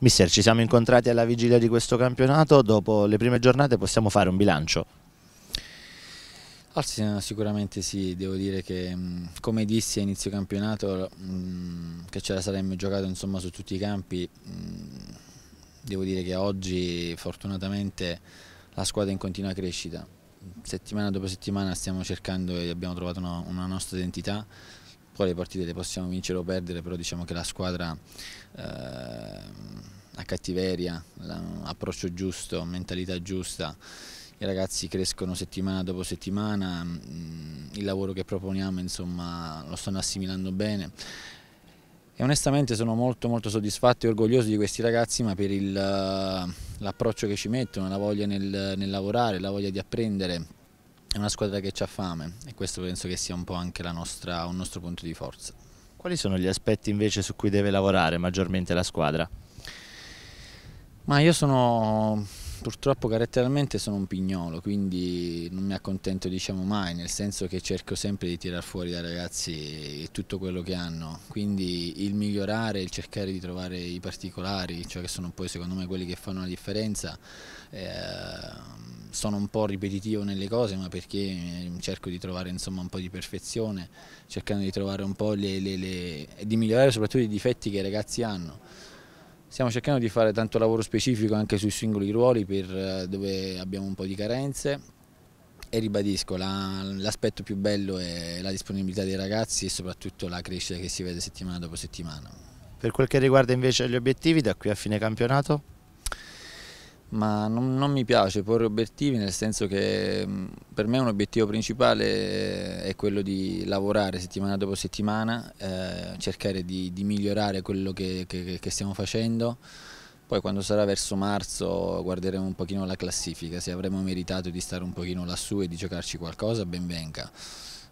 Mister, ci siamo incontrati alla vigilia di questo campionato, dopo le prime giornate possiamo fare un bilancio? Ah, sicuramente sì, devo dire che mm, come dissi a inizio campionato mm, che ce la saremmo giocato insomma, su tutti i campi, mm, devo dire che oggi fortunatamente la squadra è in continua crescita, settimana dopo settimana stiamo cercando e abbiamo trovato una, una nostra identità poi le partite le possiamo vincere o perdere, però diciamo che la squadra eh, ha cattiveria, approccio giusto, mentalità giusta, i ragazzi crescono settimana dopo settimana, mm, il lavoro che proponiamo insomma, lo stanno assimilando bene e onestamente sono molto molto soddisfatto e orgoglioso di questi ragazzi ma per l'approccio che ci mettono, la voglia nel, nel lavorare, la voglia di apprendere è una squadra che ha fame e questo penso che sia un po' anche nostra, un nostro punto di forza. Quali sono gli aspetti invece su cui deve lavorare maggiormente la squadra? Ma io sono purtroppo caratterialmente sono un pignolo, quindi non mi accontento diciamo mai, nel senso che cerco sempre di tirar fuori dai ragazzi tutto quello che hanno, quindi il migliorare, il cercare di trovare i particolari, cioè che sono poi secondo me quelli che fanno la differenza, eh, sono un po' ripetitivo nelle cose, ma perché eh, cerco di trovare insomma, un po' di perfezione, cercando di trovare un po' le, le, le... e di migliorare soprattutto i difetti che i ragazzi hanno. Stiamo cercando di fare tanto lavoro specifico anche sui singoli ruoli per, eh, dove abbiamo un po' di carenze e ribadisco, l'aspetto più bello è la disponibilità dei ragazzi e soprattutto la crescita che si vede settimana dopo settimana. Per quel che riguarda invece gli obiettivi da qui a fine campionato? ma non, non, mi piace porre obiettivi nel senso che mm, per me un obiettivo principale eh, è quello di lavorare settimana dopo settimana, eh, cercare di, di, migliorare quello che, che, che, stiamo facendo, poi quando sarà verso marzo guarderemo un pochino la classifica, se avremo meritato di stare un pochino lassù e di giocarci qualcosa ben venga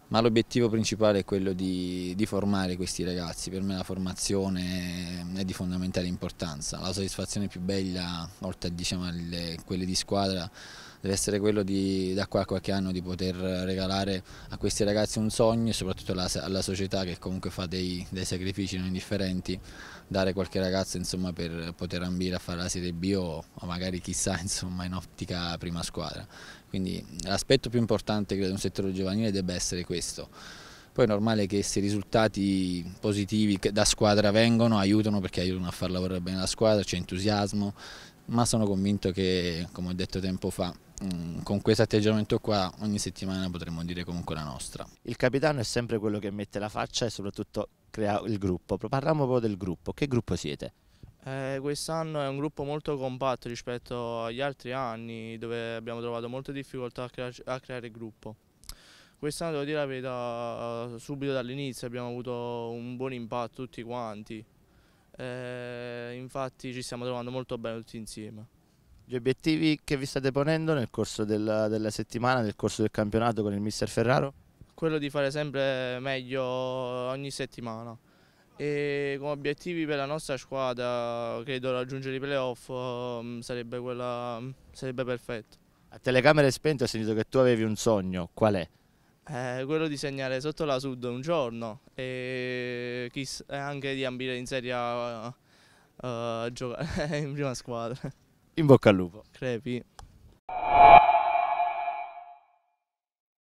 ma l'obiettivo principale è quello di, di, formare questi ragazzi, per me la formazione è di fondamentale importanza, la soddisfazione più bella, oltre a diciamo, quelle di squadra, deve essere quello di, da qua a qualche anno di poter regalare a questi ragazzi un sogno e soprattutto alla, alla società che comunque fa dei, dei, sacrifici non indifferenti, dare qualche ragazzo insomma, per poter ambire a fare la Serie B o, o magari chissà insomma, in ottica prima squadra. Quindi l'aspetto più importante credo di un settore giovanile debba essere questo. Poi è normale che se i risultati positivi da squadra vengono aiutano perché aiutano a far lavorare bene la squadra, c'è entusiasmo, ma sono convinto che, come ho detto tempo fa, Mm, con questo atteggiamento qua ogni settimana potremmo dire comunque la nostra. Il capitano è sempre quello che mette la faccia e soprattutto crea il gruppo. Parliamo proprio del gruppo, che gruppo siete? Eh, quest'anno è un gruppo molto compatto rispetto agli altri anni dove abbiamo trovato molte difficoltà a, crea a creare gruppo. Quest'anno devo dire la verità, subito dall'inizio abbiamo avuto un buon impatto tutti quanti, eh, infatti ci stiamo trovando molto bene tutti insieme. Gli obiettivi che vi state ponendo nel corso della, della settimana, nel corso del campionato con il mister Ferraro? Quello di fare sempre meglio ogni settimana e come obiettivi per la nostra squadra credo raggiungere i playoff mm, sarebbe, quella, mm, sarebbe perfetto. A telecamere spente ho sentito che tu avevi un sogno, qual è? Eh, quello di segnare sotto la Sud un giorno e anche di ambire in Serie A a, a giocare in prima squadra in bocca al lupo. Crepi.